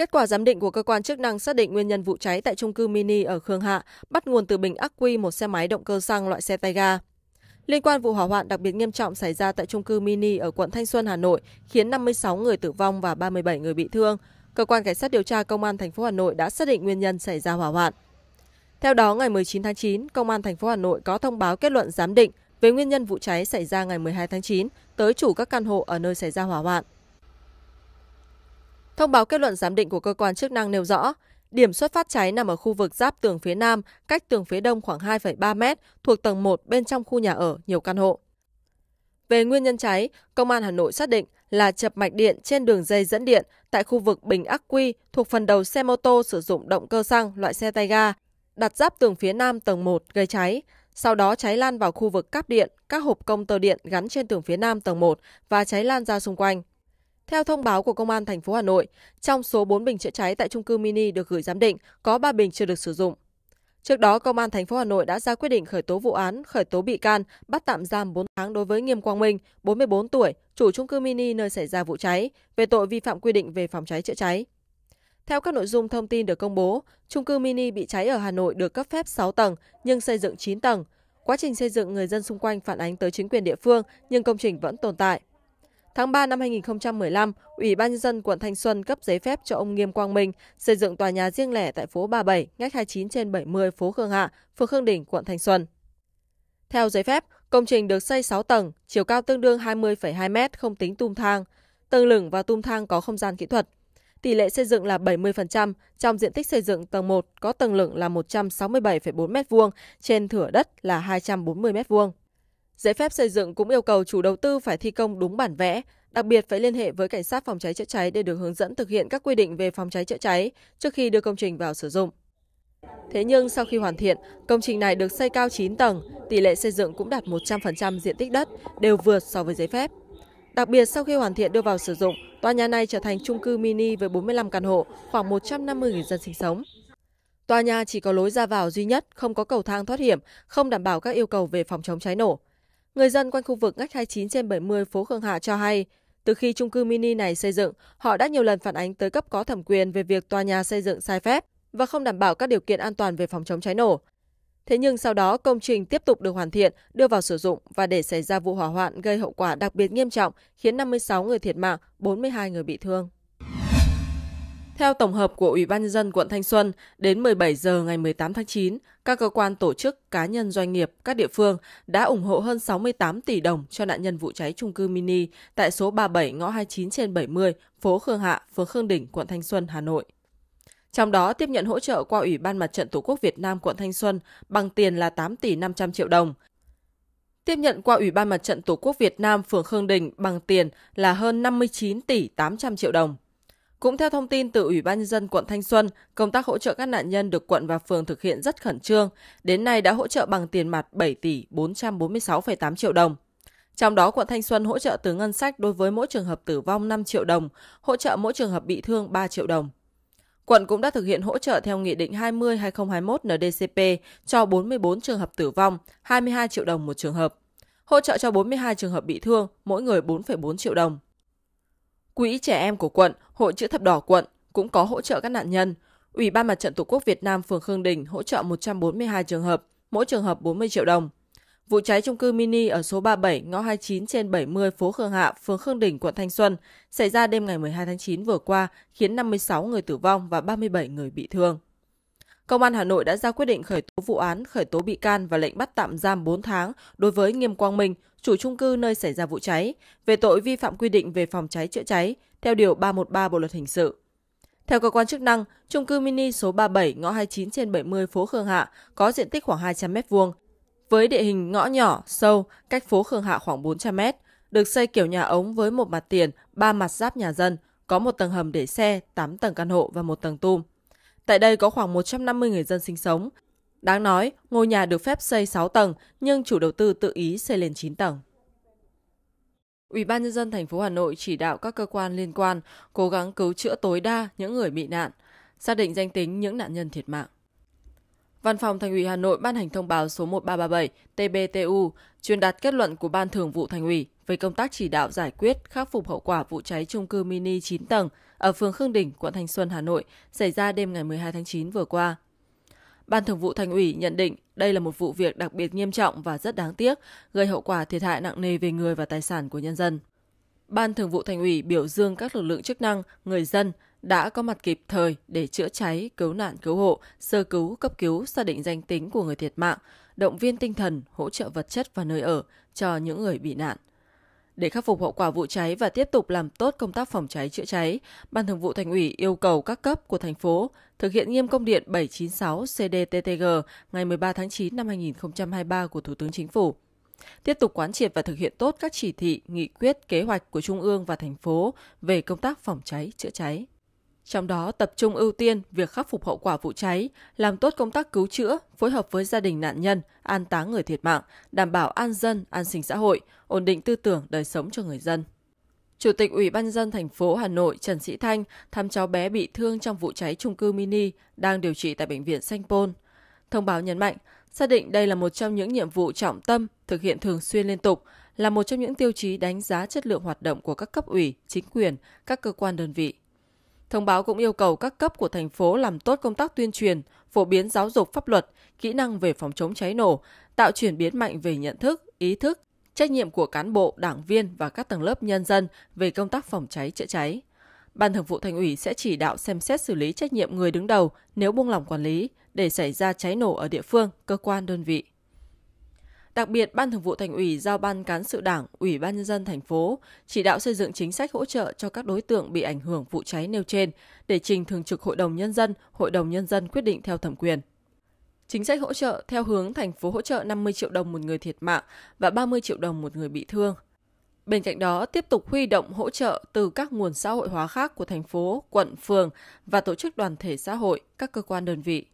Kết quả giám định của cơ quan chức năng xác định nguyên nhân vụ cháy tại trung cư mini ở Khương Hạ bắt nguồn từ bình ắc quy một xe máy động cơ xăng loại xe tay ga. Liên quan vụ hỏa hoạn đặc biệt nghiêm trọng xảy ra tại trung cư mini ở quận Thanh Xuân, Hà Nội, khiến 56 người tử vong và 37 người bị thương, cơ quan cảnh sát điều tra công an thành phố Hà Nội đã xác định nguyên nhân xảy ra hỏa hoạn. Theo đó, ngày 19 tháng 9, công an thành phố Hà Nội có thông báo kết luận giám định về nguyên nhân vụ cháy xảy ra ngày 12 tháng 9 tới chủ các căn hộ ở nơi xảy ra hỏa hoạn. Thông báo kết luận giám định của cơ quan chức năng nêu rõ, điểm xuất phát cháy nằm ở khu vực giáp tường phía nam, cách tường phía đông khoảng 2,3 mét, thuộc tầng 1 bên trong khu nhà ở nhiều căn hộ. Về nguyên nhân cháy, Công an Hà Nội xác định là chập mạch điện trên đường dây dẫn điện tại khu vực bình ắc quy thuộc phần đầu xe mô tô sử dụng động cơ xăng loại xe tay ga, đặt giáp tường phía nam tầng 1 gây cháy. Sau đó cháy lan vào khu vực cáp điện, các hộp công tơ điện gắn trên tường phía nam tầng 1 và cháy lan ra xung quanh. Theo thông báo của Công an thành phố Hà Nội, trong số 4 bình chữa cháy tại trung cư mini được gửi giám định, có 3 bình chưa được sử dụng. Trước đó, Công an thành phố Hà Nội đã ra quyết định khởi tố vụ án, khởi tố bị can, bắt tạm giam 4 tháng đối với Nghiêm Quang Minh, 44 tuổi, chủ trung cư mini nơi xảy ra vụ cháy, về tội vi phạm quy định về phòng cháy chữa cháy. Theo các nội dung thông tin được công bố, trung cư mini bị cháy ở Hà Nội được cấp phép 6 tầng nhưng xây dựng 9 tầng. Quá trình xây dựng người dân xung quanh phản ánh tới chính quyền địa phương nhưng công trình vẫn tồn tại. Tháng 3 năm 2015, Ủy ban nhân dân quận Thanh Xuân cấp giấy phép cho ông Nghiêm Quang Minh xây dựng tòa nhà riêng lẻ tại phố 37, ngách 29 trên 70 phố Khương Hạ, phường Khương Đình, quận Thanh Xuân. Theo giấy phép, công trình được xây 6 tầng, chiều cao tương đương 20,2 m không tính tum thang. Tầng lửng và tum thang có không gian kỹ thuật. Tỷ lệ xây dựng là 70%, trong diện tích xây dựng tầng 1 có tầng lửng là 167,4 m2, trên thửa đất là 240 m2. Giấy phép xây dựng cũng yêu cầu chủ đầu tư phải thi công đúng bản vẽ, đặc biệt phải liên hệ với cảnh sát phòng cháy chữa cháy để được hướng dẫn thực hiện các quy định về phòng cháy chữa cháy trước khi đưa công trình vào sử dụng. Thế nhưng sau khi hoàn thiện, công trình này được xây cao 9 tầng, tỷ lệ xây dựng cũng đạt 100% diện tích đất, đều vượt so với giấy phép. Đặc biệt sau khi hoàn thiện đưa vào sử dụng, tòa nhà này trở thành chung cư mini với 45 căn hộ, khoảng 150.000 dân sinh sống. Tòa nhà chỉ có lối ra vào duy nhất, không có cầu thang thoát hiểm, không đảm bảo các yêu cầu về phòng chống cháy nổ. Người dân quanh khu vực ngách 29 trên 70 phố Khương Hạ cho hay, từ khi chung cư mini này xây dựng, họ đã nhiều lần phản ánh tới cấp có thẩm quyền về việc tòa nhà xây dựng sai phép và không đảm bảo các điều kiện an toàn về phòng chống cháy nổ. Thế nhưng sau đó công trình tiếp tục được hoàn thiện, đưa vào sử dụng và để xảy ra vụ hỏa hoạn gây hậu quả đặc biệt nghiêm trọng khiến 56 người thiệt mạng, 42 người bị thương. Theo tổng hợp của Ủy ban nhân dân quận Thanh Xuân, đến 17 giờ ngày 18 tháng 9, các cơ quan tổ chức, cá nhân doanh nghiệp, các địa phương đã ủng hộ hơn 68 tỷ đồng cho nạn nhân vụ cháy trung cư mini tại số 37 ngõ 29 trên 70, phố Khương Hạ, phường Khương Đình, quận Thanh Xuân, Hà Nội. Trong đó tiếp nhận hỗ trợ qua Ủy ban Mặt trận Tổ quốc Việt Nam quận Thanh Xuân bằng tiền là 8 tỷ 500 triệu đồng. Tiếp nhận qua Ủy ban Mặt trận Tổ quốc Việt Nam phường Khương Đình bằng tiền là hơn 59 tỷ 800 triệu đồng. Cũng theo thông tin từ Ủy ban nhân dân quận Thanh Xuân, công tác hỗ trợ các nạn nhân được quận và phường thực hiện rất khẩn trương, đến nay đã hỗ trợ bằng tiền mặt 7 tỷ 446,8 triệu đồng. Trong đó, quận Thanh Xuân hỗ trợ từ ngân sách đối với mỗi trường hợp tử vong 5 triệu đồng, hỗ trợ mỗi trường hợp bị thương 3 triệu đồng. Quận cũng đã thực hiện hỗ trợ theo Nghị định 20-2021 NDCP cho 44 trường hợp tử vong, 22 triệu đồng một trường hợp. Hỗ trợ cho 42 trường hợp bị thương, mỗi người 4,4 triệu đồng. Quỹ trẻ em của quận, Hội chữ thập đỏ quận cũng có hỗ trợ các nạn nhân. Ủy ban Mặt trận Tổ quốc Việt Nam phường Khương Đình hỗ trợ 142 trường hợp, mỗi trường hợp 40 triệu đồng. Vụ cháy trung cư mini ở số 37 ngõ 29 trên 70 phố Khương Hạ, phường Khương Đình, quận Thanh Xuân xảy ra đêm ngày 12 tháng 9 vừa qua khiến 56 người tử vong và 37 người bị thương. Công an Hà Nội đã ra quyết định khởi tố vụ án, khởi tố bị can và lệnh bắt tạm giam 4 tháng đối với Nghiêm Quang Minh, chủ trung cư nơi xảy ra vụ cháy, về tội vi phạm quy định về phòng cháy chữa cháy theo điều 313 Bộ luật hình sự. Theo cơ quan chức năng, trung cư mini số 37 ngõ 29 trên 70 phố Khương Hạ có diện tích khoảng 200 m2, với địa hình ngõ nhỏ, sâu, cách phố Khương Hạ khoảng 400 m, được xây kiểu nhà ống với một mặt tiền, ba mặt giáp nhà dân, có một tầng hầm để xe, 8 tầng căn hộ và một tầng tum. Tại đây có khoảng 150 người dân sinh sống. Đáng nói, ngôi nhà được phép xây 6 tầng, nhưng chủ đầu tư tự ý xây lên 9 tầng. Ủy ban nhân dân thành phố Hà Nội chỉ đạo các cơ quan liên quan cố gắng cứu chữa tối đa những người bị nạn, xác định danh tính những nạn nhân thiệt mạng. Văn phòng Thành ủy Hà Nội ban hành thông báo số 1337 TBTU truyền đạt kết luận của Ban Thường vụ Thành ủy về công tác chỉ đạo giải quyết khắc phục hậu quả vụ cháy trung cư mini 9 tầng ở phường Khương Đình, quận Thanh Xuân, Hà Nội xảy ra đêm ngày 12 tháng 9 vừa qua. Ban Thường vụ Thành ủy nhận định đây là một vụ việc đặc biệt nghiêm trọng và rất đáng tiếc, gây hậu quả thiệt hại nặng nề về người và tài sản của nhân dân. Ban Thường vụ Thành ủy biểu dương các lực lượng chức năng, người dân đã có mặt kịp thời để chữa cháy, cứu nạn cứu hộ, sơ cứu, cấp cứu, xác định danh tính của người thiệt mạng, động viên tinh thần, hỗ trợ vật chất và nơi ở cho những người bị nạn. Để khắc phục hậu quả vụ cháy và tiếp tục làm tốt công tác phòng cháy chữa cháy, Ban Thường vụ Thành ủy yêu cầu các cấp của thành phố thực hiện nghiêm công điện 796 CDTTG ngày 13 tháng 9 năm 2023 của Thủ tướng Chính phủ. Tiếp tục quán triệt và thực hiện tốt các chỉ thị, nghị quyết, kế hoạch của Trung ương và thành phố về công tác phòng cháy chữa cháy trong đó tập trung ưu tiên việc khắc phục hậu quả vụ cháy, làm tốt công tác cứu chữa, phối hợp với gia đình nạn nhân, an táng người thiệt mạng, đảm bảo an dân, an sinh xã hội, ổn định tư tưởng đời sống cho người dân. Chủ tịch Ủy ban dân thành phố Hà Nội Trần Sĩ Thanh thăm cháu bé bị thương trong vụ cháy trung cư mini đang điều trị tại bệnh viện Sanh Pôn. Thông báo nhấn mạnh, xác định đây là một trong những nhiệm vụ trọng tâm thực hiện thường xuyên liên tục, là một trong những tiêu chí đánh giá chất lượng hoạt động của các cấp ủy, chính quyền, các cơ quan đơn vị Thông báo cũng yêu cầu các cấp của thành phố làm tốt công tác tuyên truyền, phổ biến giáo dục pháp luật, kỹ năng về phòng chống cháy nổ, tạo chuyển biến mạnh về nhận thức, ý thức, trách nhiệm của cán bộ, đảng viên và các tầng lớp nhân dân về công tác phòng cháy chữa cháy. Ban Thường vụ Thành ủy sẽ chỉ đạo xem xét xử lý trách nhiệm người đứng đầu nếu buông lỏng quản lý để xảy ra cháy nổ ở địa phương, cơ quan đơn vị. Đặc biệt, Ban Thường vụ Thành ủy giao Ban Cán sự Đảng, Ủy ban Nhân dân thành phố chỉ đạo xây dựng chính sách hỗ trợ cho các đối tượng bị ảnh hưởng vụ cháy nêu trên để trình Thường trực Hội đồng Nhân dân, Hội đồng Nhân dân quyết định theo thẩm quyền. Chính sách hỗ trợ theo hướng thành phố hỗ trợ 50 triệu đồng một người thiệt mạng và 30 triệu đồng một người bị thương. Bên cạnh đó, tiếp tục huy động hỗ trợ từ các nguồn xã hội hóa khác của thành phố, quận, phường và tổ chức đoàn thể xã hội, các cơ quan đơn vị.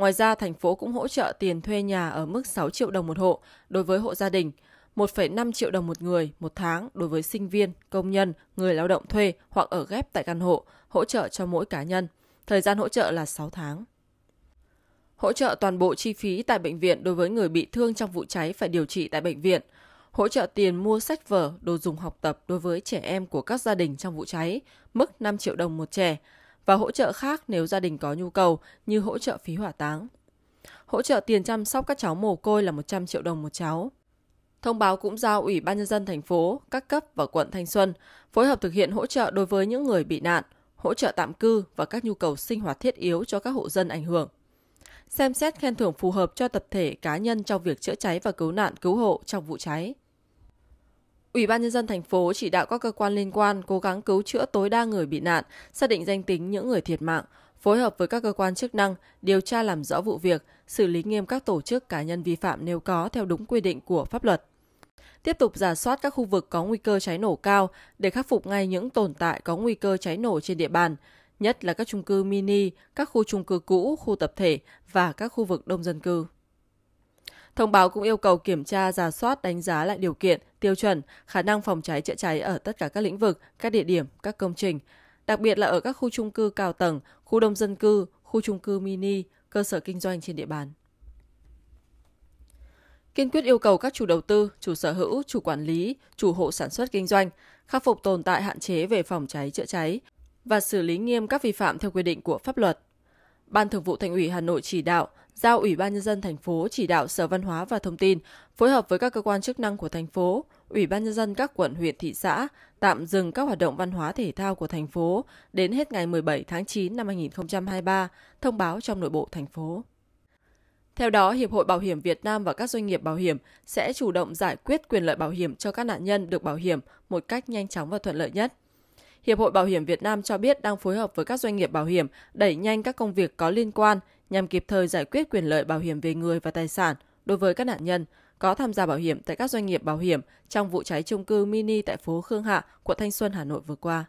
Ngoài ra, thành phố cũng hỗ trợ tiền thuê nhà ở mức 6 triệu đồng một hộ đối với hộ gia đình, 1,5 triệu đồng một người một tháng đối với sinh viên, công nhân, người lao động thuê hoặc ở ghép tại căn hộ, hỗ trợ cho mỗi cá nhân. Thời gian hỗ trợ là 6 tháng. Hỗ trợ toàn bộ chi phí tại bệnh viện đối với người bị thương trong vụ cháy phải điều trị tại bệnh viện. Hỗ trợ tiền mua sách vở, đồ dùng học tập đối với trẻ em của các gia đình trong vụ cháy, mức 5 triệu đồng một trẻ, và hỗ trợ khác nếu gia đình có nhu cầu như hỗ trợ phí hỏa táng. Hỗ trợ tiền chăm sóc các cháu mồ côi là 100 triệu đồng một cháu. Thông báo cũng giao Ủy ban nhân dân thành phố, các cấp và quận Thanh Xuân phối hợp thực hiện hỗ trợ đối với những người bị nạn, hỗ trợ tạm cư và các nhu cầu sinh hoạt thiết yếu cho các hộ dân ảnh hưởng. Xem xét khen thưởng phù hợp cho tập thể cá nhân trong việc chữa cháy và cứu nạn cứu hộ trong vụ cháy. Ủy ban nhân dân thành phố chỉ đạo các cơ quan liên quan cố gắng cứu chữa tối đa người bị nạn, xác định danh tính những người thiệt mạng, phối hợp với các cơ quan chức năng điều tra làm rõ vụ việc, xử lý nghiêm các tổ chức cá nhân vi phạm nếu có theo đúng quy định của pháp luật. Tiếp tục giả soát các khu vực có nguy cơ cháy nổ cao để khắc phục ngay những tồn tại có nguy cơ cháy nổ trên địa bàn, nhất là các trung cư mini, các khu trung cư cũ, khu tập thể và các khu vực đông dân cư. Thông báo cũng yêu cầu kiểm tra, giả soát, đánh giá lại điều kiện, tiêu chuẩn, khả năng phòng cháy chữa cháy ở tất cả các lĩnh vực, các địa điểm, các công trình, đặc biệt là ở các khu trung cư cao tầng, khu đông dân cư, khu trung cư mini, cơ sở kinh doanh trên địa bàn. Kiên quyết yêu cầu các chủ đầu tư, chủ sở hữu, chủ quản lý, chủ hộ sản xuất kinh doanh khắc phục tồn tại hạn chế về phòng cháy chữa cháy và xử lý nghiêm các vi phạm theo quy định của pháp luật. Ban Thường vụ Thành ủy Hà Nội chỉ đạo giao Ủy ban nhân dân thành phố chỉ đạo Sở Văn hóa và Thông tin phối hợp với các cơ quan chức năng của thành phố, Ủy ban nhân dân các quận, huyện, thị xã tạm dừng các hoạt động văn hóa thể thao của thành phố đến hết ngày 17 tháng 9 năm 2023, thông báo trong nội bộ thành phố. Theo đó, Hiệp hội Bảo hiểm Việt Nam và các doanh nghiệp bảo hiểm sẽ chủ động giải quyết quyền lợi bảo hiểm cho các nạn nhân được bảo hiểm một cách nhanh chóng và thuận lợi nhất. Hiệp hội Bảo hiểm Việt Nam cho biết đang phối hợp với các doanh nghiệp bảo hiểm đẩy nhanh các công việc có liên quan nhằm kịp thời giải quyết quyền lợi bảo hiểm về người và tài sản đối với các nạn nhân có tham gia bảo hiểm tại các doanh nghiệp bảo hiểm trong vụ cháy trung cư mini tại phố Khương Hạ, quận Thanh Xuân, Hà Nội vừa qua.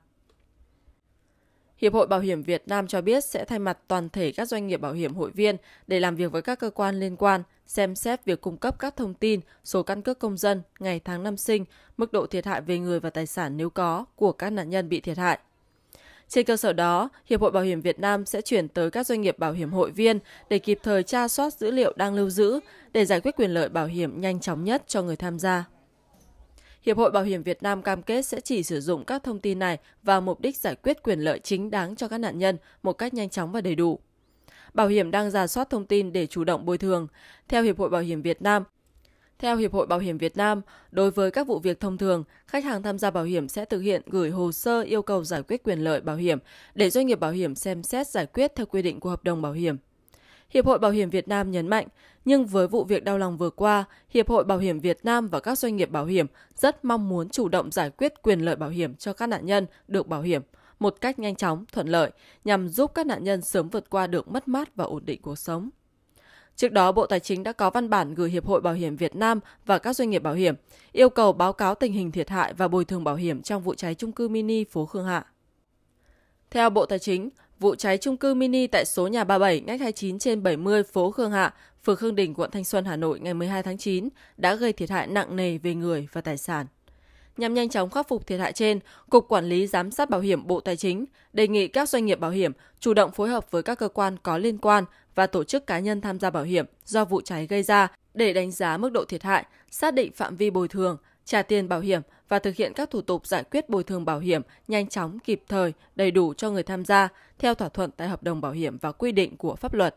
Hiệp hội Bảo hiểm Việt Nam cho biết sẽ thay mặt toàn thể các doanh nghiệp bảo hiểm hội viên để làm việc với các cơ quan liên quan, xem xét việc cung cấp các thông tin, số căn cước công dân, ngày tháng năm sinh, mức độ thiệt hại về người và tài sản nếu có của các nạn nhân bị thiệt hại trên cơ sở đó, Hiệp hội Bảo hiểm Việt Nam sẽ chuyển tới các doanh nghiệp bảo hiểm hội viên để kịp thời tra soát dữ liệu đang lưu giữ để giải quyết quyền lợi bảo hiểm nhanh chóng nhất cho người tham gia. Hiệp hội Bảo hiểm Việt Nam cam kết sẽ chỉ sử dụng các thông tin này vào mục đích giải quyết quyền lợi chính đáng cho các nạn nhân một cách nhanh chóng và đầy đủ. Bảo hiểm đang giả soát thông tin để chủ động bồi thường. Theo Hiệp hội Bảo hiểm Việt Nam, theo Hiệp hội Bảo hiểm Việt Nam, đối với các vụ việc thông thường, khách hàng tham gia bảo hiểm sẽ thực hiện gửi hồ sơ yêu cầu giải quyết quyền lợi bảo hiểm để doanh nghiệp bảo hiểm xem xét giải quyết theo quy định của hợp đồng bảo hiểm. Hiệp hội Bảo hiểm Việt Nam nhấn mạnh, nhưng với vụ việc đau lòng vừa qua, Hiệp hội Bảo hiểm Việt Nam và các doanh nghiệp bảo hiểm rất mong muốn chủ động giải quyết quyền lợi bảo hiểm cho các nạn nhân được bảo hiểm một cách nhanh chóng, thuận lợi nhằm giúp các nạn nhân sớm vượt qua được mất mát và ổn định cuộc sống. Trước đó, Bộ Tài chính đã có văn bản gửi Hiệp hội Bảo hiểm Việt Nam và các doanh nghiệp bảo hiểm yêu cầu báo cáo tình hình thiệt hại và bồi thường bảo hiểm trong vụ cháy trung cư mini phố Khương Hạ. Theo Bộ Tài chính, vụ cháy trung cư mini tại số nhà 37 ngách 29 trên 70 phố Khương Hạ, phường Khương Đình, quận Thanh Xuân, Hà Nội ngày 12 tháng 9 đã gây thiệt hại nặng nề về người và tài sản. Nhằm nhanh chóng khắc phục thiệt hại trên, Cục Quản lý Giám sát Bảo hiểm Bộ Tài chính đề nghị các doanh nghiệp bảo hiểm chủ động phối hợp với các cơ quan có liên quan và tổ chức cá nhân tham gia bảo hiểm do vụ cháy gây ra để đánh giá mức độ thiệt hại, xác định phạm vi bồi thường, trả tiền bảo hiểm và thực hiện các thủ tục giải quyết bồi thường bảo hiểm nhanh chóng, kịp thời, đầy đủ cho người tham gia theo thỏa thuận tại hợp đồng bảo hiểm và quy định của pháp luật.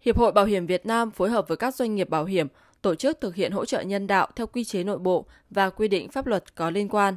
Hiệp hội Bảo hiểm Việt Nam phối hợp với các doanh nghiệp bảo hiểm tổ chức thực hiện hỗ trợ nhân đạo theo quy chế nội bộ và quy định pháp luật có liên quan.